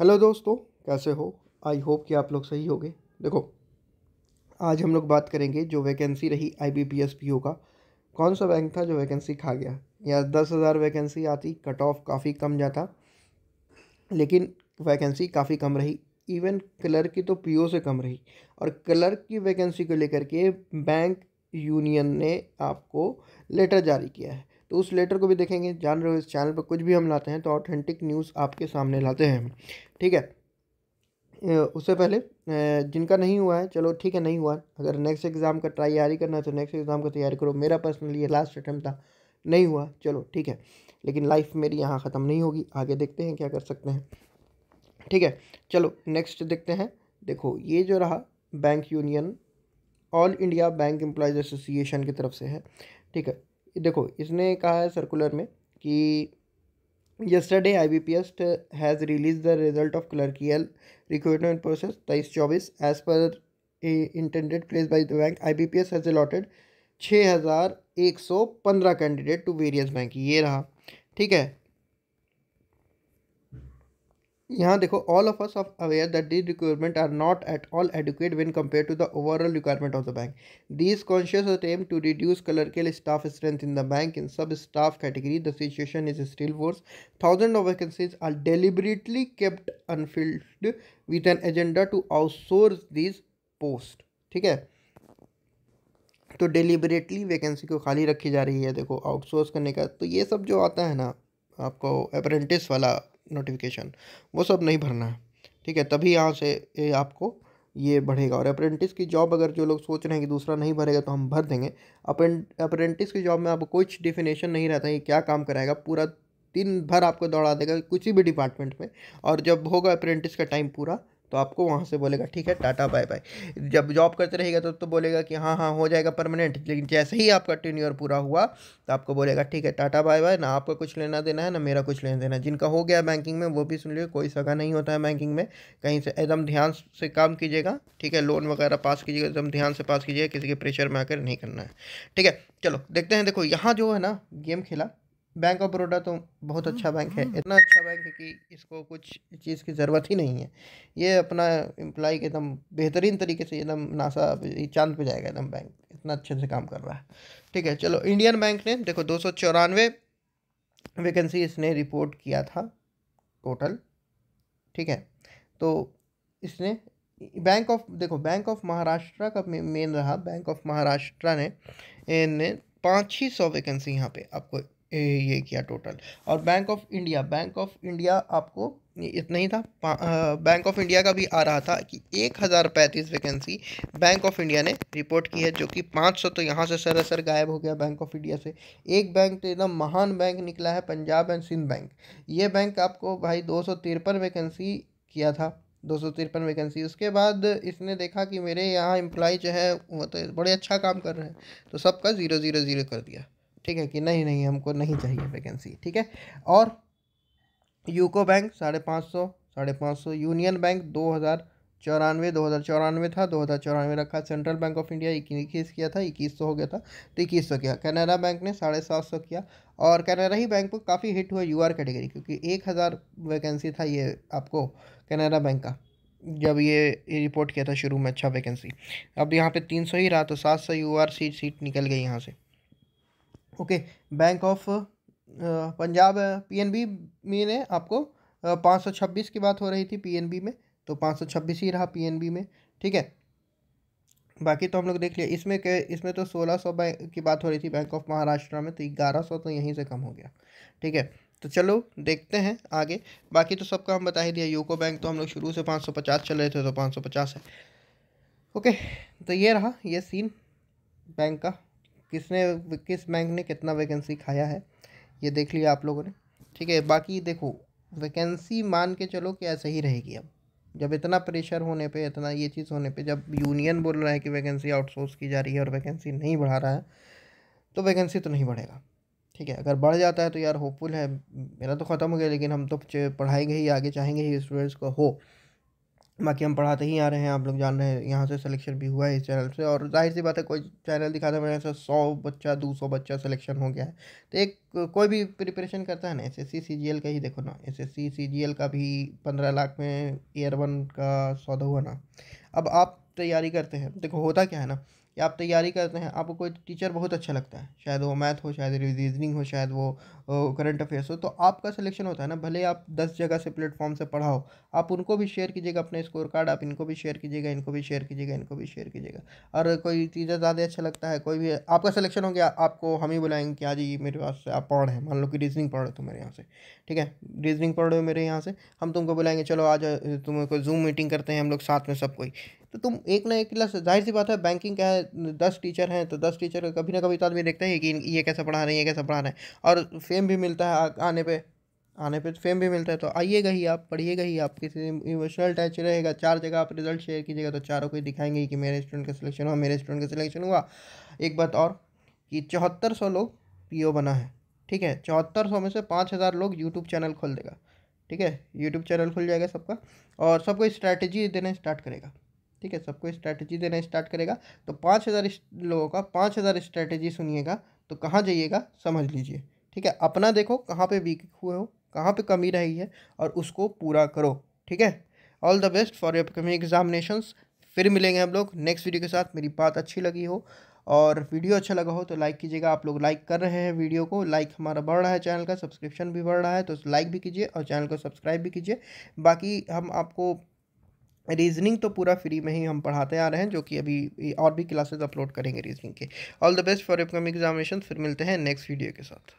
Hello दोस्तों कैसे हो आई होप कि आप लोग सही होंगे देखो आज हम लोग बात करेंगे जो वैकेंसी रही I B P S P O का कौन सा बैंक था जो वैकेंसी खा गया या दस हज़ार वैकेंसी आती कट ऑफ काफ़ी कम जाता लेकिन वैकेंसी काफ़ी कम रही इवन क्लर्क की तो पीओ से कम रही और क्लर्क की वैकेंसी को लेकर के बैंक यूनियन ने आपको लेटर जारी किया है तो उस लेटर को भी देखेंगे जान रहे हो इस चैनल पर कुछ भी हम लाते हैं तो ऑथेंटिक न्यूज़ आपके सामने लाते हैं ठीक है उससे पहले जिनका नहीं हुआ है चलो ठीक है नहीं हुआ अगर नेक्स्ट एग्ज़ाम का तैयारी करना है तो नेक्स्ट एग्ज़ाम का तैयारी करो मेरा पर्सनली ये लास्ट अटैम्प्ट था नहीं हुआ चलो ठीक है लेकिन लाइफ मेरी यहाँ ख़त्म नहीं होगी आगे देखते हैं क्या कर सकते हैं ठीक है चलो नेक्स्ट देखते हैं देखो ये जो रहा bank union all India bank employees association की तरफ से है ठीक है देखो इसने कहा है सर्कुलर में कि yesterday I B P S has release the result of clerical recruitment process तेईस चौबीस as per intended place by the bank I B P S has allotted छः हज़ार एक सौ पंद्रह कैंडिडेट टू वेरियस बैंक ये रहा ठीक है यहाँ देखो all of us of aware that these requirement are not at all adequate when compare to the overall requirement of the bank this conscious attempt to reduce clerical staff strength in the bank in sub staff category the situation is still worse thousand of vacancies are deliberately kept unfilled with an agenda to outsource this post ठीक है तो deliberately vacancy को खाली रखी जा रही है देखो आउटसोर्स करने का तो ये सब जो आता है ना आपको अप्रेंटिस वाला नोटिफिकेशन वो सब नहीं भरना है ठीक है तभी यहाँ से आपको ये बढ़ेगा और अप्रेंटिस की जॉब अगर जो लोग सोच रहे हैं कि दूसरा नहीं भरेगा तो हम भर देंगे अप्रेंटिस की जॉब में आपको कुछ डिफिनेशन नहीं रहता है क्या काम कराएगा पूरा दिन भर आपको दौड़ा देगा किसी भी डिपार्टमेंट में और जब होगा अप्रेंटिस का टाइम पूरा तो आपको वहाँ से बोलेगा ठीक है टाटा बाय बाय जब जॉब करते रहेगा तो तो बोलेगा कि हाँ हाँ हो जाएगा परमानेंट लेकिन जैसे ही आपका टेन्योर पूरा हुआ तो आपको बोलेगा ठीक है टाटा बाय बाय ना आपका कुछ लेना देना है ना मेरा कुछ लेना देना है जिनका हो गया बैंकिंग में वो भी सुन लीजिए कोई सगा नहीं होता है बैंकिंग में कहीं से एकदम ध्यान से काम कीजिएगा ठीक है लोन वगैरह पास कीजिएगा एकदम ध्यान से पास कीजिएगा किसी के प्रेशर में आकर नहीं करना है ठीक है चलो देखते हैं देखो यहाँ जो है ना गेम खेला बैंक ऑफ बड़ौदा तो बहुत अच्छा बैंक हम्म, है हम्म। इतना अच्छा बैंक है कि इसको कुछ चीज़ की ज़रूरत ही नहीं है ये अपना एम्प्लाई के एकदम बेहतरीन तरीके से एकदम नासा चांद पे जाएगा एकदम बैंक इतना अच्छे से काम कर रहा है ठीक है चलो इंडियन बैंक ने देखो दो वैकेंसी इसने रिपोर्ट किया था टोटल ठीक है तो इसने बैंक ऑफ देखो बैंक ऑफ महाराष्ट्र का मेन रहा बैंक ऑफ महाराष्ट्र ने ने पाँच ही सौ वैकेंसी यहाँ पे आपको ये किया टोटल और bank of India bank of India आपको इतना ही था बैंक ऑफ इंडिया का भी आ रहा था कि एक हज़ार पैंतीस वैकेंसी बैंक ऑफ इंडिया ने रिपोर्ट की है जो कि पाँच सौ तो यहाँ से सरासर गायब हो गया बैंक ऑफ इंडिया से एक बैंक तो एकदम महान बैंक निकला है पंजाब एंड सिंध बैंक ये बैंक आपको भाई दो सौ तिरपन वैकेंसी किया था दो सौ तिरपन वैकेंसी उसके बाद इसने देखा कि मेरे यहाँ एम्प्लॉय जो है वो तो बड़े अच्छा काम कर रहे हैं तो सबका ज़ीरो ज़ीरो ज़ीरो कर दिया ठीक है कि नहीं नहीं हमको नहीं चाहिए वैकेंसी ठीक है और यूको बैंक साढ़े पाँच सौ साढ़े पाँच सौ यूनियन बैंक दो हज़ार चौरानवे दो हज़ार चौरानवे था दो हज़ार चौरानवे रखा सेंट्रल बैंक ऑफ इंडिया इक्कीस किया था इक्कीस सौ हो गया था तो इक्कीस सौ किया कैनरा बैंक ने साढ़े सात सौ किया और कैनरा ही बैंक को काफ़ी हिट हुआ यू आर कैटेगरी क्योंकि एक हज़ार वैकेंसी था ये आपको कैनरा बैंक का जब ये रिपोर्ट किया था शुरू में अच्छा वैकेंसी अब यहाँ पे तीन सौ ही रहा तो सात सौ यू आर सीट सीट निकल गई यहाँ से okay bank of Punjab PNB में ने आपको पाँच सौ छब्बीस की बात हो रही थी पीएनबी में तो पाँच सौ छब्बीस ही रहा पीएनबी में ठीक है बाकी तो हम लोग देख लिया इसमें के इसमें तो सोलह सौ की बात हो रही थी बैंक ऑफ महाराष्ट्र में तो ग्यारह सौ तो यहीं से कम हो गया ठीक है तो चलो देखते हैं आगे बाकी तो सबका हम बता ही दिया यूको बैंक तो हम लोग शुरू से पाँच सौ पचास चल रहे थे तो पाँच सौ पचास है ओके तो ये रहा ये सीन बैंक का किसने किस बैंक ने कितना वैकेंसी खाया है ये देख लिया आप लोगों ने ठीक है बाकी देखो वैकेंसी मान के चलो कि ऐसे ही रहेगी अब जब इतना प्रेशर होने पे इतना ये चीज़ होने पे जब यूनियन बोल रहा है कि वैकेंसी आउटसोर्स की जा रही है और वैकेंसी नहीं बढ़ा रहा है तो वैकेंसी तो नहीं बढ़ेगा ठीक है अगर बढ़ जाता है तो यार होपफुल है मेरा तो ख़त्म हो गया लेकिन हम तो पढ़ाएंगे ही आगे चाहेंगे ही स्टूडेंट्स को हो बाकी हम पढ़ाते ही आ रहे हैं आप लोग जान रहे हैं यहाँ से सिलेक्शन भी हुआ है इस चैनल से और जाहिर सी बात है कोई चैनल दिखाता है मेरे से सौ बच्चा दो सौ बच्चा सिलेक्शन हो गया है तो एक कोई भी प्रिपरेशन करता है ना S S C C G L का ही देखो ना S S C C G L का भी पंद्रह लाख में ईयर वन का सौदा हुआ ना अब आप तैयारी करते हैं देखो होता क्या है ना या आप तैयारी करते हैं आपको कोई टीचर बहुत अच्छा लगता है शायद वो मैथ हो शायद रीजनिंग हो शायद वो करंट अफेयर्स हो तो आपका सिलेक्शन होता है ना भले आप दस जगह से प्लेटफॉर्म से पढ़ाओ आप उनको भी शेयर कीजिएगा अपने स्कोर कार्ड आप इनको भी शेयर कीजिएगा इनको भी शेयर कीजिएगा इनको भी शेयर कीजिएगा और कोई टीचर ज़्यादा अच्छा लगता है कोई भी आपका सिलेक्शन हो गया आपको हम ही बुलाएंगे कि आज हाँ ये मेरे पास से आप पढ़ रहे हैं मान लो कि रीजनिंग पढ़ रहे हो तुम मेरे यहाँ से ठीक है रीजनिंग पढ़ रहे हो मेरे यहाँ से हम तुमको बुलाएंगे चलो आज तुम कोई जूम मीटिंग करते हैं हम लोग साथ में सब कोई तो तुम एक ना एक क्लास जाहिर सी बात है बैंकिंग का है दस टीचर हैं तो दस टीचर कभी ना कभी तो आदमी देखते हैं कि ये कैसा पढ़ा रहे हैं ये कैसा पढ़ा रहे हैं और फेम भी मिलता है आने पर आने पे फेम भी मिलता है तो आइएगा ही आप पढ़िएगा ही आप किसी इमोशनल टच रहेगा चार जगह आप रिजल्ट शेयर कीजिएगा तो चारों को ही दिखाएंगे कि मेरे स्टूडेंट का सिलेक्शन हुआ मेरे स्टूडेंट का सिलेक्शन हुआ एक बात और कि चौहत्तर सौ लोग पी बना है ठीक है चौहत्तर सौ में से पाँच हज़ार लोग यूट्यूब चैनल खोल देगा ठीक है यूट्यूब चैनल खुल जाएगा सबका और सबको स्ट्रैटेजी देना स्टार्ट करेगा ठीक है सबको स्ट्रैटेजी देना स्टार्ट करेगा तो पाँच हज़ार लोगों का पाँच हज़ार स्ट्रैटेजी सुनिएगा तो कहाँ जाइएगा समझ लीजिए ठीक है अपना देखो कहाँ पे वीक हुए हो कहाँ पे कमी रही है और उसको पूरा करो ठीक है all the best for your upcoming examinations फिर मिलेंगे हम लोग नेक्स्ट वीडियो के साथ मेरी बात अच्छी लगी हो और वीडियो अच्छा लगा हो तो लाइक कीजिएगा आप लोग लाइक कर रहे हैं वीडियो को लाइक हमारा बढ़ रहा है चैनल का सब्सक्रिप्शन भी बढ़ रहा है तो लाइक भी कीजिए और चैनल को सब्सक्राइब भी कीजिए बाकी हम आपको रीजनिंग तो पूरा फ्री में ही हम पढ़ाते आ रहे हैं जो कि अभी और भी क्लासेस अपलोड करेंगे रीजनिंग के all the best for upcoming examination फिर मिलते हैं नेक्स्ट वीडियो के साथ